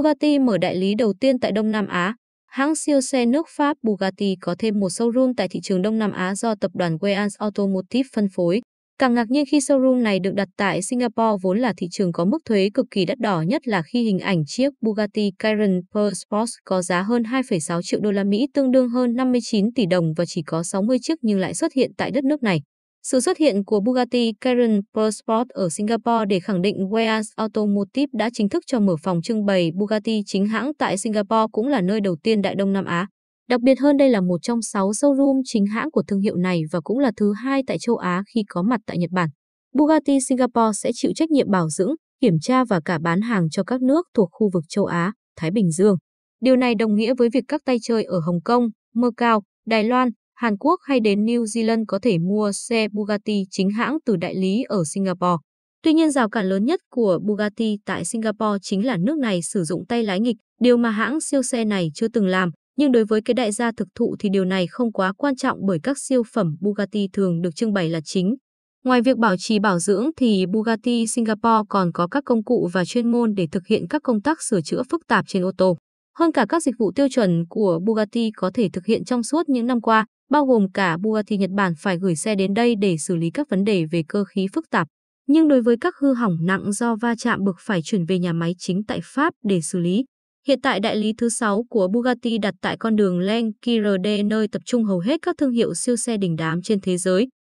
Bugatti mở đại lý đầu tiên tại Đông Nam Á. Hãng siêu xe nước Pháp Bugatti có thêm một showroom tại thị trường Đông Nam Á do tập đoàn Weans Automotive phân phối. Càng ngạc nhiên khi showroom này được đặt tại Singapore vốn là thị trường có mức thuế cực kỳ đắt đỏ nhất là khi hình ảnh chiếc Bugatti Chiron Per Sport có giá hơn 2,6 triệu đô la Mỹ tương đương hơn 59 tỷ đồng và chỉ có 60 chiếc nhưng lại xuất hiện tại đất nước này. Sự xuất hiện của Bugatti Chiron Pro Sport ở Singapore để khẳng định Weas Automotive đã chính thức cho mở phòng trưng bày Bugatti chính hãng tại Singapore cũng là nơi đầu tiên Đại Đông Nam Á. Đặc biệt hơn đây là một trong 6 showroom chính hãng của thương hiệu này và cũng là thứ hai tại châu Á khi có mặt tại Nhật Bản. Bugatti Singapore sẽ chịu trách nhiệm bảo dưỡng, kiểm tra và cả bán hàng cho các nước thuộc khu vực châu Á, Thái Bình Dương. Điều này đồng nghĩa với việc các tay chơi ở Hồng Kông, Macau, Đài Loan, Hàn Quốc hay đến New Zealand có thể mua xe Bugatti chính hãng từ đại lý ở Singapore. Tuy nhiên rào cản lớn nhất của Bugatti tại Singapore chính là nước này sử dụng tay lái nghịch, điều mà hãng siêu xe này chưa từng làm, nhưng đối với cái đại gia thực thụ thì điều này không quá quan trọng bởi các siêu phẩm Bugatti thường được trưng bày là chính. Ngoài việc bảo trì bảo dưỡng thì Bugatti Singapore còn có các công cụ và chuyên môn để thực hiện các công tác sửa chữa phức tạp trên ô tô. Hơn cả các dịch vụ tiêu chuẩn của Bugatti có thể thực hiện trong suốt những năm qua, bao gồm cả Bua thì Nhật Bản phải gửi xe đến đây để xử lý các vấn đề về cơ khí phức tạp. Nhưng đối với các hư hỏng nặng do va chạm buộc phải chuyển về nhà máy chính tại Pháp để xử lý. Hiện tại đại lý thứ 6 của Bugatti đặt tại con đường Len Kirde nơi tập trung hầu hết các thương hiệu siêu xe đỉnh đám trên thế giới.